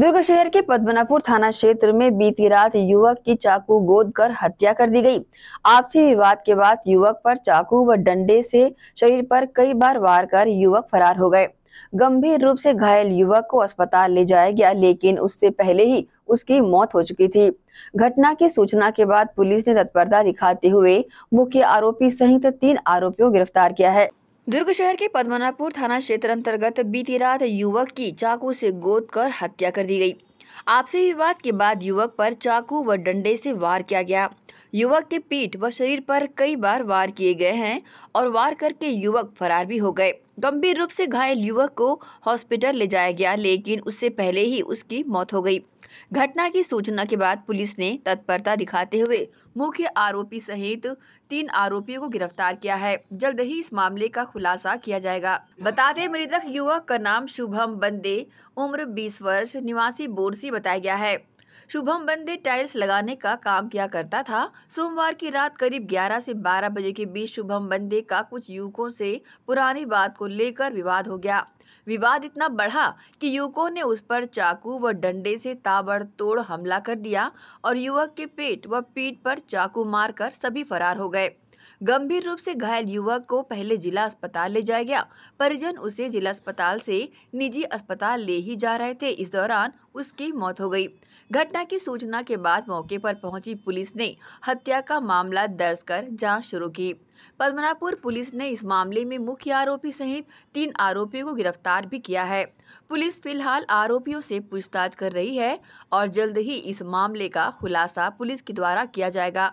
दुर्ग शहर के पद्मनापुर थाना क्षेत्र में बीती रात युवक की चाकू गोद कर हत्या कर दी गई आपसी विवाद के बाद युवक पर चाकू व डंडे से शरीर पर कई बार वार कर युवक फरार हो गए गंभीर रूप से घायल युवक को अस्पताल ले जाया गया लेकिन उससे पहले ही उसकी मौत हो चुकी थी घटना की सूचना के बाद पुलिस ने तत्परता दिखाते हुए मुख्य आरोपी सहित तीन आरोपियों गिरफ्तार किया है दुर्ग शहर के पद्मनापुर थाना क्षेत्र अंतर्गत बीती रात युवक की चाकू से गोद कर हत्या कर दी गई आपसी विवाद के बाद युवक पर चाकू व डंडे से वार किया गया युवक के पीठ व शरीर पर कई बार वार किए गए हैं और वार करके युवक फरार भी हो गए गंभीर रूप से घायल युवक को हॉस्पिटल ले जाया गया लेकिन उससे पहले ही उसकी मौत हो गई घटना की सूचना के बाद पुलिस ने तत्परता दिखाते हुए मुख्य आरोपी सहित तीन आरोपियों को गिरफ्तार किया है जल्द ही इस मामले का खुलासा किया जाएगा बताते मृतक युवक का नाम शुभम बंदे उम्र 20 वर्ष निवासी बोरसी बताया गया है शुभम बंदे टाइल्स लगाने का काम किया करता था सोमवार की रात करीब 11 से 12 बजे के बीच शुभम बंदे का कुछ युवकों से पुरानी बात को लेकर विवाद हो गया विवाद इतना बढ़ा कि युवकों ने उस पर चाकू व डंडे से ताबड़तोड़ हमला कर दिया और युवक के पेट व पीठ पर चाकू मारकर सभी फरार हो गए गंभीर रूप से घायल युवक को पहले जिला अस्पताल ले जाया गया परिजन उसे जिला अस्पताल से निजी अस्पताल ले ही जा रहे थे इस दौरान उसकी मौत हो गई घटना की सूचना के बाद मौके पर पहुंची पुलिस ने हत्या का मामला दर्ज कर जांच शुरू की पद्मनापुर पुलिस ने इस मामले में मुख्य आरोपी सहित तीन आरोपियों को गिरफ्तार भी किया है पुलिस फिलहाल आरोपियों से पूछताछ कर रही है और जल्द ही इस मामले का खुलासा पुलिस के द्वारा किया जाएगा